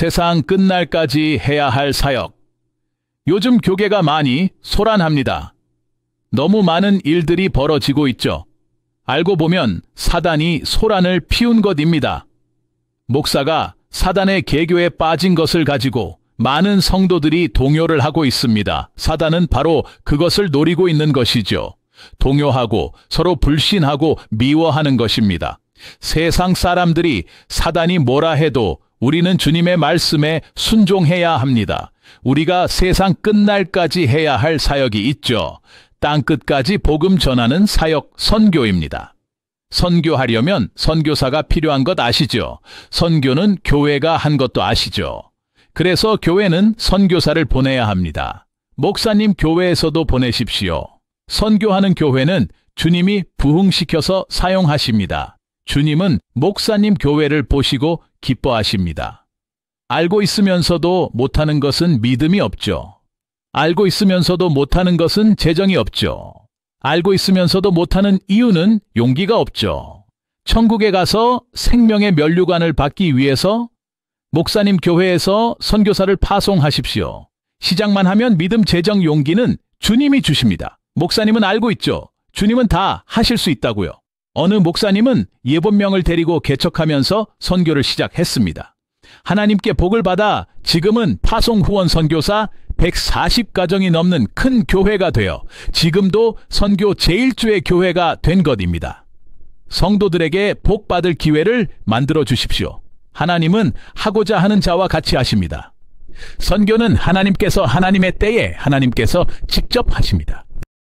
세상 끝날까지 해야 할 사역. 요즘 교계가 많이 소란합니다. 너무 많은 일들이 벌어지고 있죠. 알고 보면 사단이 소란을 피운 것입니다. 목사가 사단의 개교에 빠진 것을 가지고 많은 성도들이 동요를 하고 있습니다. 사단은 바로 그것을 노리고 있는 것이죠. 동요하고 서로 불신하고 미워하는 것입니다. 세상 사람들이 사단이 뭐라 해도 우리는 주님의 말씀에 순종해야 합니다. 우리가 세상 끝날까지 해야 할 사역이 있죠. 땅끝까지 복음 전하는 사역 선교입니다. 선교하려면 선교사가 필요한 것 아시죠? 선교는 교회가 한 것도 아시죠? 그래서 교회는 선교사를 보내야 합니다. 목사님 교회에서도 보내십시오. 선교하는 교회는 주님이 부흥시켜서 사용하십니다. 주님은 목사님 교회를 보시고 기뻐하십니다. 알고 있으면서도 못하는 것은 믿음이 없죠. 알고 있으면서도 못하는 것은 재정이 없죠. 알고 있으면서도 못하는 이유는 용기가 없죠. 천국에 가서 생명의 면류관을 받기 위해서 목사님 교회에서 선교사를 파송하십시오. 시작만 하면 믿음 재정 용기는 주님이 주십니다. 목사님은 알고 있죠. 주님은 다 하실 수 있다고요. 어느 목사님은 예본명을 데리고 개척하면서 선교를 시작했습니다. 하나님께 복을 받아 지금은 파송 후원 선교사 140가정이 넘는 큰 교회가 되어 지금도 선교 제1주의 교회가 된 것입니다. 성도들에게 복 받을 기회를 만들어 주십시오. 하나님은 하고자 하는 자와 같이 하십니다. 선교는 하나님께서 하나님의 때에 하나님께서 직접 하십니다.